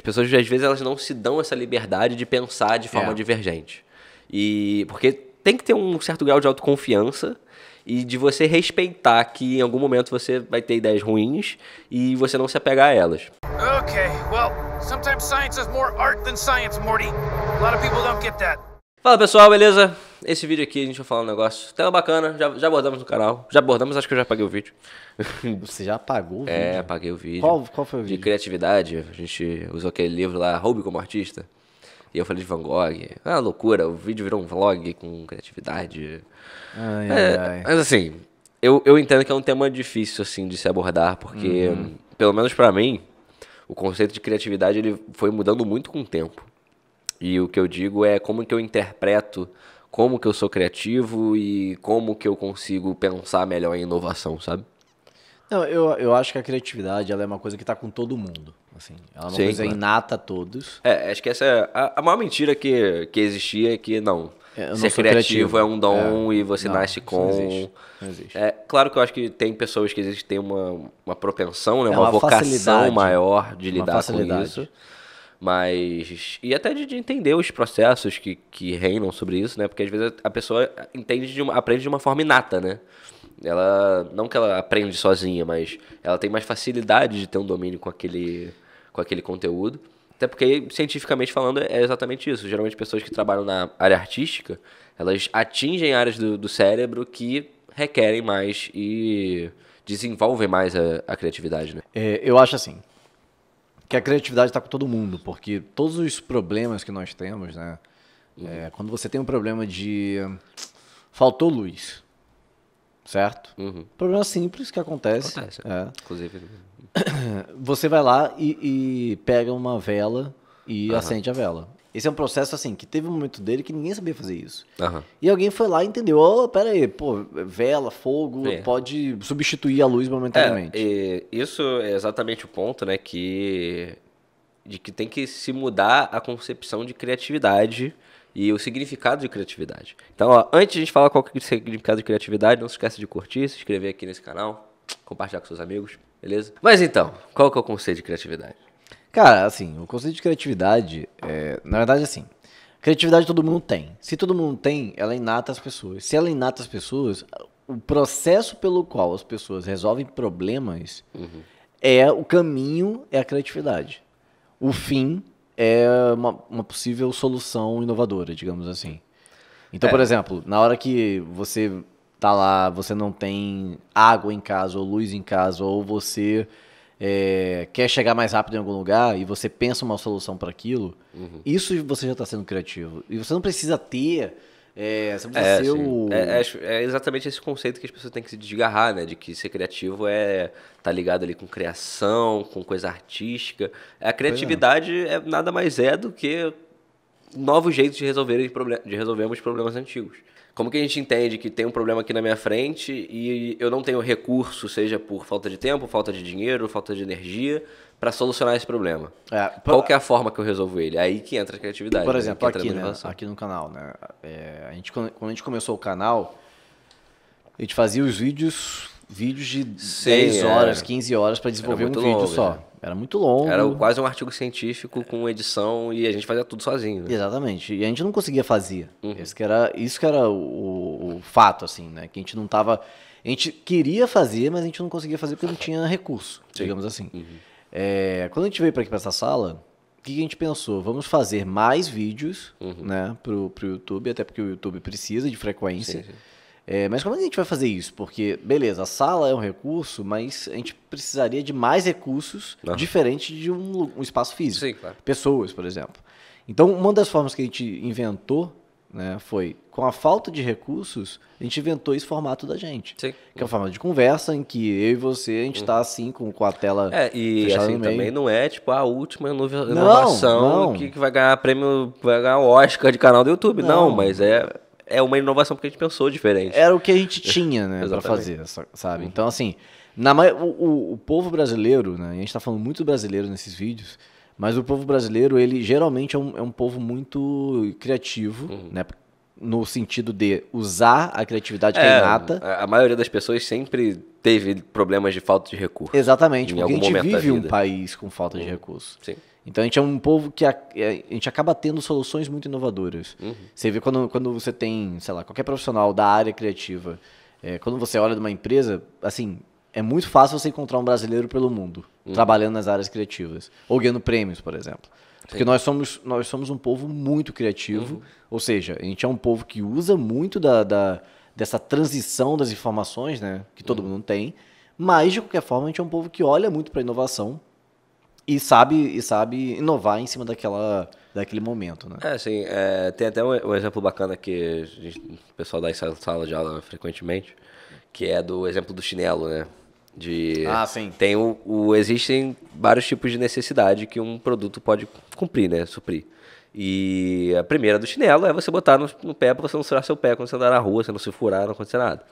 As pessoas, às vezes, elas não se dão essa liberdade de pensar de forma é. divergente. E porque tem que ter um certo grau de autoconfiança e de você respeitar que em algum momento você vai ter ideias ruins e você não se apegar a elas. Okay, well, sometimes science is more art than science, Morty. A lot of people don't get that. Fala pessoal, beleza? Esse vídeo aqui a gente vai falar um negócio tema bacana, já, já abordamos no canal, já abordamos, acho que eu já apaguei o vídeo. Você já apagou o é, vídeo? É, apaguei o vídeo. Qual, qual foi o vídeo? De criatividade, a gente usou aquele livro lá, Roube como Artista, e eu falei de Van Gogh. Ah, loucura, o vídeo virou um vlog com criatividade. Ai, é, ai. Mas assim, eu, eu entendo que é um tema difícil assim de se abordar, porque, uhum. pelo menos para mim, o conceito de criatividade ele foi mudando muito com o tempo. E o que eu digo é como que eu interpreto, como que eu sou criativo e como que eu consigo pensar melhor em inovação, sabe? Não, eu, eu acho que a criatividade ela é uma coisa que está com todo mundo. Assim, ela é uma Sim, coisa claro. inata a todos. É, acho que essa é a, a maior mentira que, que existia é que não. É, ser criativo, criativo, é um dom é, e você não, nasce com. Não existe, não existe. É, claro que eu acho que tem pessoas que existem uma, uma propensão, né? É uma, uma vocação maior de lidar com isso. Mas. E até de, de, entender os processos que, que reinam sobre isso, né? Porque às vezes a pessoa entende de uma, aprende de uma forma inata, né? Ela. Não que ela aprende sozinha, mas ela tem mais facilidade de ter um domínio com aquele, com aquele conteúdo. Até porque, cientificamente falando, é exatamente isso. Geralmente, pessoas que trabalham na área artística, elas atingem áreas do, do cérebro que requerem mais e desenvolvem mais a, a criatividade, né? É, eu acho assim, que a criatividade está com todo mundo, porque todos os problemas que nós temos, né? É, uhum. É, quando você tem um problema de faltou luz, certo? Uhum. Problema simples que acontece. acontece. É. Inclusive. Você vai lá e, e pega uma vela e uhum. acende a vela. Esse é um processo, assim, que teve um momento dele que ninguém sabia fazer isso. Uhum. E alguém foi lá e entendeu, oh, pô, vela, fogo, é. pode substituir a luz momentaneamente. É, isso é exatamente o ponto, né, que... De que tem que se mudar a concepção de criatividade e o significado de criatividade. Então, ó, antes de a gente falar qual é o significado de criatividade, não se esqueça de curtir, se inscrever aqui nesse canal, compartilhar com seus amigos, beleza? Mas então, qual que é o conceito de criatividade? Cara, assim, o conceito de criatividade, é, na verdade, assim, criatividade todo mundo tem. Se todo mundo tem, ela é inata as pessoas. Se ela é inata as pessoas, o processo pelo qual as pessoas resolvem problemas uhum. é o caminho, é a criatividade. O fim é uma, uma possível solução inovadora, digamos assim. Então, é. por exemplo, na hora que você tá lá, você não tem água em casa, ou luz em casa, ou você é, quer chegar mais rápido em algum lugar e você pensa uma solução para aquilo, uhum. isso você já está sendo criativo. E você não precisa ter. É, você precisa é, ser o... É, é, é, exatamente esse conceito que as pessoas têm que se desgarrar, né? De que ser criativo é tá ligado ali com criação, com coisa artística. A é. criatividade é. nada mais é do que novos jeitos de resolver, de resolvermos problemas antigos. Como que a gente entende que tem um problema aqui na minha frente e eu não tenho recurso, seja por falta de tempo, falta de dinheiro, falta de energia, para solucionar esse problema? É, por... Qual que é a forma que eu resolvo ele? É aí que entra a criatividade. Por né? exemplo, aqui, né? aqui no canal, né? É, a gente, quando a gente começou o canal, a gente fazia os vídeos, vídeos de 6 é. horas, 15 horas para desenvolver um vídeo longo, só. Né? Era muito longo. Era quase um artigo científico com edição e a gente fazia tudo sozinho. Né? Exatamente. E a gente não conseguia fazer. Uhum. Esse que era, isso que era o, o, fato, assim, né? Que a gente não tava. A gente queria fazer, mas a gente não conseguia fazer porque não tinha recurso, Sim. digamos assim. Uhum. É, quando a gente veio para aqui para essa sala, o que a gente pensou? Vamos fazer mais vídeos uhum. né, para pro YouTube, até porque o YouTube precisa de frequência. Sim, sim. É, mas como é que a gente vai fazer isso? Porque, beleza, a sala é um recurso, mas a gente precisaria de mais recursos uhum. diferente de um, um espaço físico. Sim, claro. Pessoas, por exemplo. Então, uma das formas que a gente inventou né, foi com a falta de recursos, a gente inventou esse formato da gente. Sim. Que é uma formato de conversa em que eu e você, a gente está uhum. assim com, com a tela. É, e assim também não é tipo a última inovação não, não. Que, que vai ganhar prêmio, vai ganhar Oscar de canal do YouTube. Não, não mas é é uma inovação porque a gente pensou diferente. Era o que a gente tinha, né, para fazer, sabe? Uhum. Então, assim, na o, o povo brasileiro, né, a gente está falando muito do brasileiro nesses vídeos, mas o povo brasileiro, ele geralmente é um, é um povo muito criativo, uhum. né? No sentido de usar a criatividade é, que é, é inata. A maioria das pessoas sempre teve problemas de falta de recurso. Exatamente, porque a gente vive um país com falta de uhum. recurso. Sim. Então a gente é um povo que a, é, a gente acaba tendo soluções muito inovadoras. Uhum. Você vê quando, quando você tem, sei lá, qualquer profissional da área criativa, é, quando você olha de uma empresa, assim, é muito fácil você encontrar um brasileiro pelo mundo, uhum. trabalhando nas áreas criativas, ou ganhando prêmios, por exemplo. Porque nós somos, nós somos um povo muito criativo, uhum. ou seja, a gente é um povo que usa muito da, da dessa transição das informações, né, que todo uhum. mundo tem, mas de qualquer forma a gente é um povo que olha muito para a inovação e sabe, e sabe inovar em cima daquela, daquele momento, né? É, assim, é, tem até um, um, exemplo bacana que gente, o pessoal dá em sala de aula frequentemente, que é do exemplo do chinelo, né? De, ah, sim. Tem o, o, existem vários tipos de necessidade que um produto pode cumprir, né? Suprir. E a primeira do chinelo é você botar no, no pé para você não furar seu pé quando você andar na rua, você não se furar, não acontecer nada.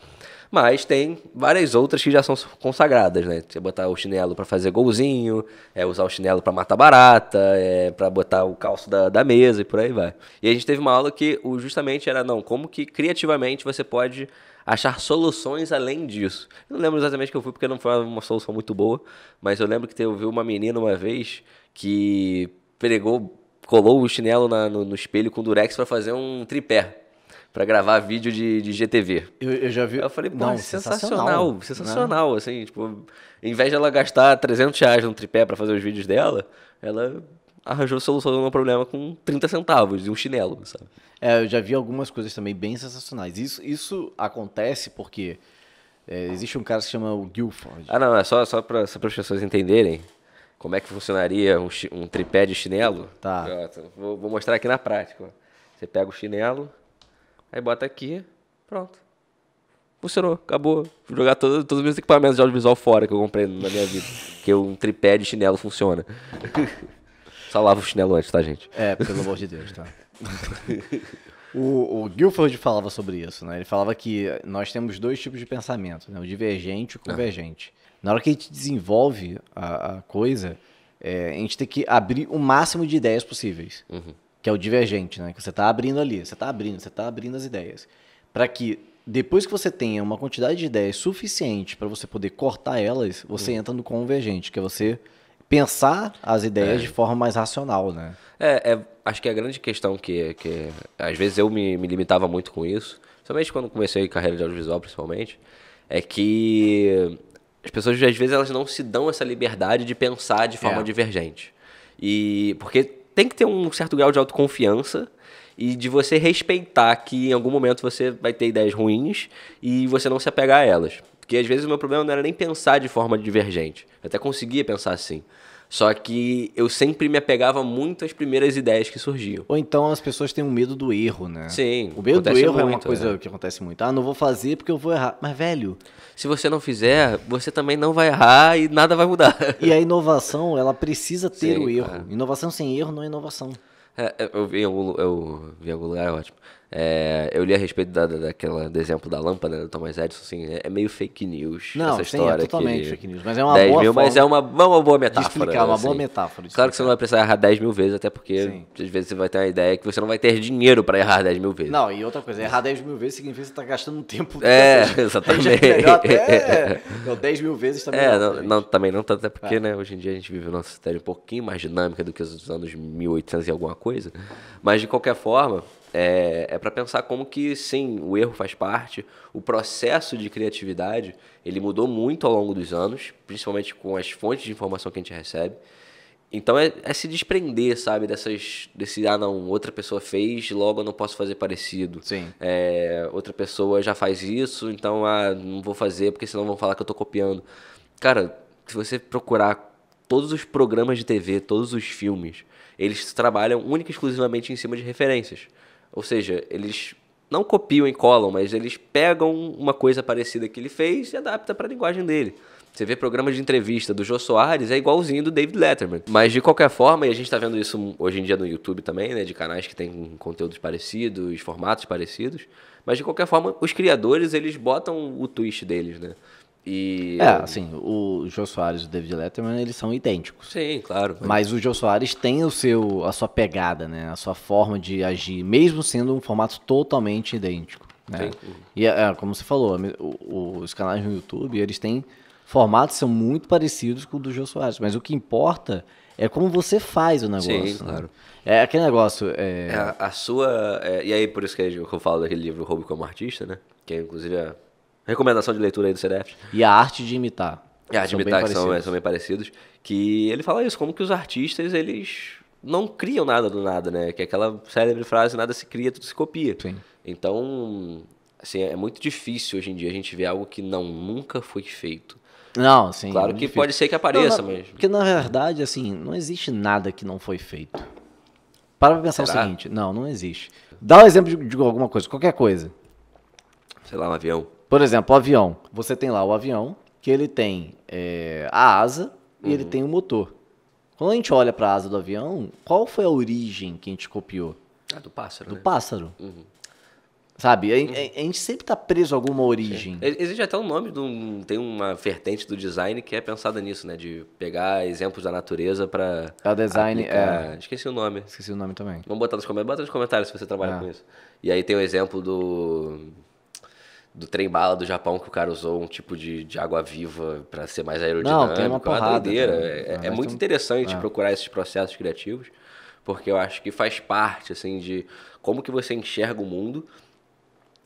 Mas tem várias outras que já são consagradas, né? Você botar o chinelo para fazer golzinho, é usar o chinelo para matar barata, é para botar o calço da, da mesa e por aí vai. E a gente teve uma aula que justamente era, não, como que criativamente você pode achar soluções além disso. Eu não lembro exatamente que eu fui, porque não foi uma solução muito boa, mas eu lembro que eu vi uma menina uma vez que pregou, colou o chinelo na, no, no espelho com durex para fazer um tripé para gravar vídeo de, de GTV. Eu, eu, já vi. Aí eu falei, pô, Não, sensacional, é sensacional, sensacional né? assim, tipo, em vez de ela gastar 300 reais num tripé para fazer os vídeos dela, ela arranjou solução do meu problema com 30 centavos e um chinelo, sabe? É, eu já vi algumas coisas também bem sensacionais. Isso, isso acontece porque é, existe um cara que se chama o Guilford. Ah, não, é só, só para as pessoas entenderem como é que funcionaria um, um tripé de chinelo. Tá. Eu, vou, vou, mostrar aqui na prática. Você pega o chinelo, Aí bota aqui, pronto. Funcionou, acabou. Vou jogar todos todos os meus equipamentos de audiovisual fora que eu comprei na minha vida. Porque um tripé de chinelo funciona. Só lava o chinelo antes, tá, gente? É, pelo amor de Deus, tá? O, o Guilford falava sobre isso, né? Ele falava que nós temos dois tipos de pensamento, né? o divergente e o ah. convergente. Ah. Na hora que a gente desenvolve a, a coisa, é, a gente tem que abrir o máximo de ideias possíveis. Uhum que é o divergente, né? Que você está abrindo ali, você está abrindo, você está abrindo as ideias. Para que depois que você tenha uma quantidade de ideias suficiente para você poder cortar elas, você entra no convergente, que é você pensar as ideias é. de forma mais racional, né? É, é, acho que é a grande questão que, que às vezes eu me, me limitava muito com isso, somente quando comecei a carreira de audiovisual, principalmente, é que as pessoas às vezes elas não se dão essa liberdade de pensar de forma é. divergente. E porque tem que ter um certo grau de autoconfiança e de você respeitar que em algum momento você vai ter ideias ruins e você não se apegar a elas. Porque às vezes o meu problema não era nem pensar de forma divergente. Eu até conseguia pensar assim. Só que eu sempre me apegava muito às primeiras ideias que surgiam. Ou então as pessoas têm um medo do erro, né? Sim. O medo do erro muito, é uma coisa é. que acontece muito. Ah, não vou fazer porque eu vou errar. Mas, velho. Se você não fizer, você também não vai errar e nada vai mudar. E a inovação, ela precisa ter Sim, o erro. Inovação sem erro não é inovação. É, é eu, vi algum, eu vi algum lugar, é ótimo. É, eu li a respeito da, daquela, do exemplo da lâmpada né, do Thomas Edison, assim, é, é meio fake news Não, essa é história. história. é totalmente que, fake news, mas é uma boa mil, Mas é uma, é uma boa metáfora. explicar, uma assim. boa metáfora. Claro que você é. não vai precisar errar 10 mil vezes, até porque sim. às vezes você vai ter uma ideia que você não vai ter dinheiro para errar 10 mil vezes. Não, e outra coisa, errar 10 mil vezes significa que você está gastando um tempo. É, exatamente. É até, não, 10 mil vezes também é, não. não também não tanto, até porque é. né, hoje em dia a gente vive uma sociedade um pouquinho mais dinâmica do que os anos 1800 e alguma coisa. Mas de qualquer forma é, é para pensar como que, sim, o erro faz parte, o processo de criatividade, ele mudou muito ao longo dos anos, principalmente com as fontes de informação que a gente recebe. Então é, é se desprender, sabe, dessas. desse, ah não, outra pessoa fez, logo eu não posso fazer parecido. Sim. É, outra pessoa já faz isso, então ah, não vou fazer, porque senão vão falar que eu tô copiando. Cara, se você procurar todos os programas de TV, todos os filmes, eles trabalham única e exclusivamente em cima de referências. Ou seja, eles não copiam e colam, mas eles pegam uma coisa parecida que ele fez e adapta para a linguagem dele. Você vê programas de entrevista do Jô Soares, é igualzinho do David Letterman. Mas de qualquer forma, e a gente está vendo isso hoje em dia no YouTube também, né? De canais que têm conteúdos parecidos, formatos parecidos. Mas de qualquer forma, os criadores, eles botam o twist deles, né? E é, assim, o Jô Soares e o David Letterman, eles são idênticos. Sim, claro. Mas... mas o Jô Soares tem o seu, a sua pegada, né? A sua forma de agir, mesmo sendo um formato totalmente idêntico. Né? E é, é, como você falou, o, os canais no YouTube, eles têm formatos são muito parecidos com o do Jô Soares. Mas o que importa é como você faz o negócio. Sim, né? claro. É aquele negócio. É... é a, a, sua. É, e aí, por isso que é, eu falo daquele livro Roubo como Artista, né? Que é, inclusive, é recomendação de leitura aí do CDF. E a arte de imitar. E a arte de imitar, que são, é, são bem parecidos. Que ele fala isso, como que os artistas, eles não criam nada do nada, né? Que é aquela célebre frase, nada se cria, tudo se copia. Sim. Então, assim, é muito difícil hoje em dia a gente ver algo que não nunca foi feito. Não, sim. Claro é que pode ser que apareça, não, na, mas... Porque, na verdade, assim, não existe nada que não foi feito. Para pra pensar Será? o seguinte. Não, não existe. Dá um exemplo de, de alguma coisa, qualquer coisa. Sei lá, um avião. Por exemplo, o avião. Você tem lá o avião, que ele tem é, a asa e ele uhum. tem o motor. Quando a gente olha para a asa do avião, qual foi a origem que a gente copiou? Ah, do pássaro. Do né? pássaro. Uhum. Sabe? A, a, uhum. a, gente sempre está preso a alguma é. origem. Sim. É, existe até um nome, de um, tem uma vertente do design que é pensada nisso, né? De pegar exemplos da natureza para. É o design. É... Esqueci o nome. Esqueci o nome também. Vamos botar nos comentários, bota nos comentários se você trabalha é. com isso. E aí tem o exemplo do do trem bala do Japão que o cara usou um tipo de, de água viva para ser mais aerodinâmico. Não, tem uma porrada, é uma doideira. Né? é, é muito um... interessante é. procurar esses processos criativos, porque eu acho que faz parte assim de como que você enxerga o mundo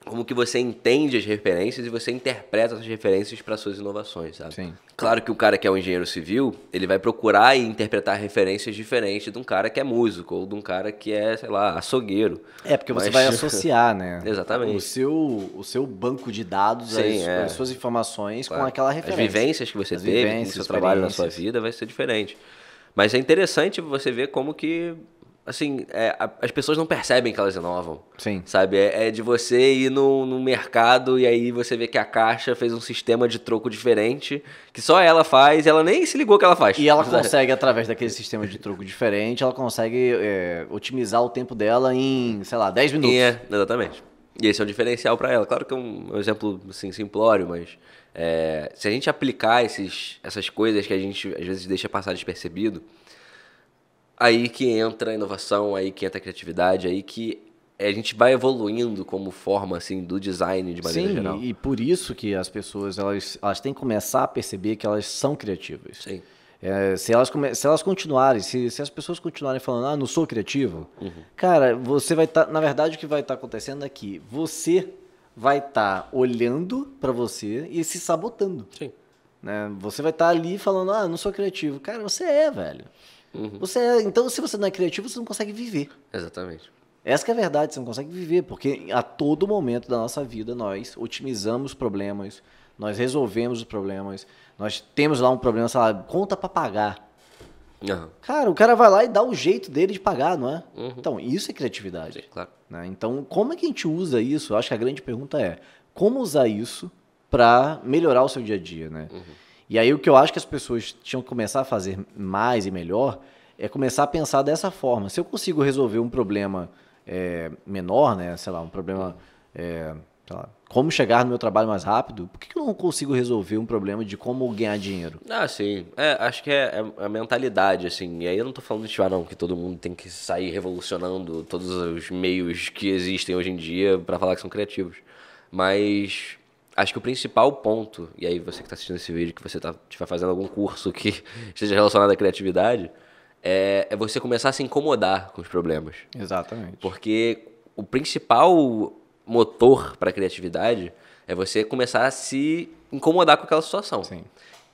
como que você entende as referências e você interpreta essas referências para suas inovações, sabe? Sim. Claro que o cara que é um engenheiro civil, ele vai procurar e interpretar referências diferentes de um cara que é músico ou de um cara que é, sei lá, açougueiro. É, porque Mas... você vai associar, né? Exatamente. O seu, o seu banco de dados, Sim, as, é. as, suas informações claro. com aquela referência. As vivências que você as teve, o seu trabalho na sua vida vai ser diferente. Mas é interessante você ver como que assim, é, as pessoas não percebem que elas inovam. Sim. Sabe? É, é, de você ir no, no mercado e aí você vê que a caixa fez um sistema de troco diferente, que só ela faz, e ela nem se ligou que ela faz. E ela consegue, através daquele sistema de troco diferente, ela consegue é, otimizar o tempo dela em, sei lá, 10 minutos. É, exatamente. E esse é um diferencial para ela. Claro que é um, exemplo assim, simplório, mas é, se a gente aplicar esses, essas coisas que a gente às vezes deixa passar despercebido, aí que entra a inovação, aí que entra a criatividade, aí que a gente vai evoluindo como forma assim do design de maneira Sim, geral. Sim, e por isso que as pessoas elas, elas têm que começar a perceber que elas são criativas. Sim. É, se, elas se elas continuarem, se, se as pessoas continuarem falando, ah, não sou criativo, uhum. cara, você vai estar. Tá, na verdade, o que vai estar tá acontecendo é que você vai estar tá olhando para você e se sabotando. Sim. Né? Você vai estar tá ali falando, ah, não sou criativo. Cara, você é, velho. Uhum. Você, é, então, se você não é criativo, você não consegue viver. Exatamente. Essa é a verdade, você não consegue viver, porque a todo momento da nossa vida nós otimizamos problemas, nós resolvemos os problemas, nós temos lá um problema, sei lá, conta para pagar. Uhum. Cara, o cara vai lá e dá o jeito dele de pagar, não é? Uhum. Então, isso é criatividade. Sim, claro. Né? Então, como é que a gente usa isso? Eu acho que a grande pergunta é como usar isso para melhorar o seu dia a dia, né? Uhum. E aí o que eu acho que as pessoas tinham que começar a fazer mais e melhor é começar a pensar dessa forma. Se eu consigo resolver um problema é, menor, né, sei lá, um problema, é, lá, como chegar no meu trabalho mais rápido, por que eu não consigo resolver um problema de como ganhar dinheiro? Ah, sim. É, acho que é, é, é a mentalidade, assim. E aí eu não estou falando de tipo, ah, não, que todo mundo tem que sair revolucionando todos os meios que existem hoje em dia para falar que são criativos. Mas acho que o principal ponto, e aí você que está assistindo esse vídeo, que você tá, estiver fazendo algum curso que esteja relacionado à criatividade, é, é você começar a se incomodar com os problemas. Exatamente. Porque o principal motor para a criatividade é você começar a se incomodar com aquela situação. Sim.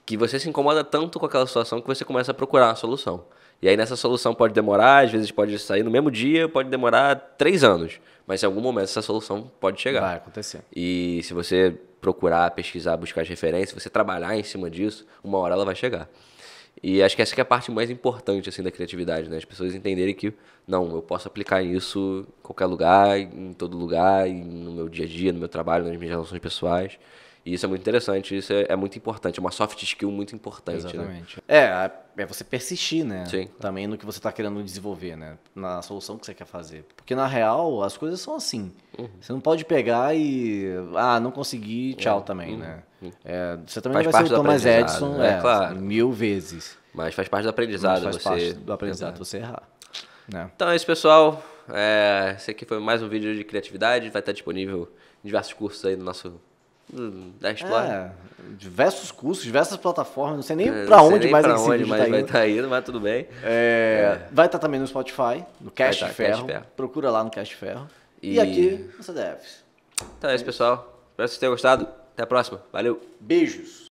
Que você se incomoda tanto com aquela situação que você começa a procurar uma solução. E aí nessa solução pode demorar, às vezes pode sair no mesmo dia, pode demorar três anos. Mas em algum momento essa solução pode chegar. Vai acontecer. E se você procurar, pesquisar, buscar as referências, você trabalhar em cima disso, uma hora ela vai chegar. E acho que essa que é a parte mais importante assim da criatividade, né? As pessoas entenderem que não, eu posso aplicar isso em qualquer lugar, em todo lugar, no meu dia a dia, no meu trabalho, nas minhas relações pessoais. E isso é muito interessante, isso é, é muito importante, é uma soft skill muito importante. Né? Exatamente. Né? É, é você persistir, né? Sim. Também no que você está querendo desenvolver, né? Na solução que você quer fazer. Porque na real, as coisas são assim. Uhum. Você não pode pegar e. Ah, não consegui, é. tchau uhum. também, uhum. né? Uhum. É, você também faz vai ser o Thomas Edison né? É, é, claro. mil vezes. Mas faz parte do aprendizado. Mas faz você... parte do aprendizado você errar. Né? Então é isso, pessoal. É, esse aqui foi mais um vídeo de criatividade. Vai estar disponível em diversos cursos aí no nosso da hum, Explore. É, diversos cursos, diversas plataformas, não sei nem é, para onde mais pra onde, tá vai estar tá indo, mas tudo bem. É, é. Vai estar tá também no Spotify, no Cast tá, Ferro. Ferro. Procura lá no Cast Ferro. E, e aqui no CDFs. Então é isso, pessoal. Espero que vocês tenham gostado. Até a próxima. Valeu. Beijos.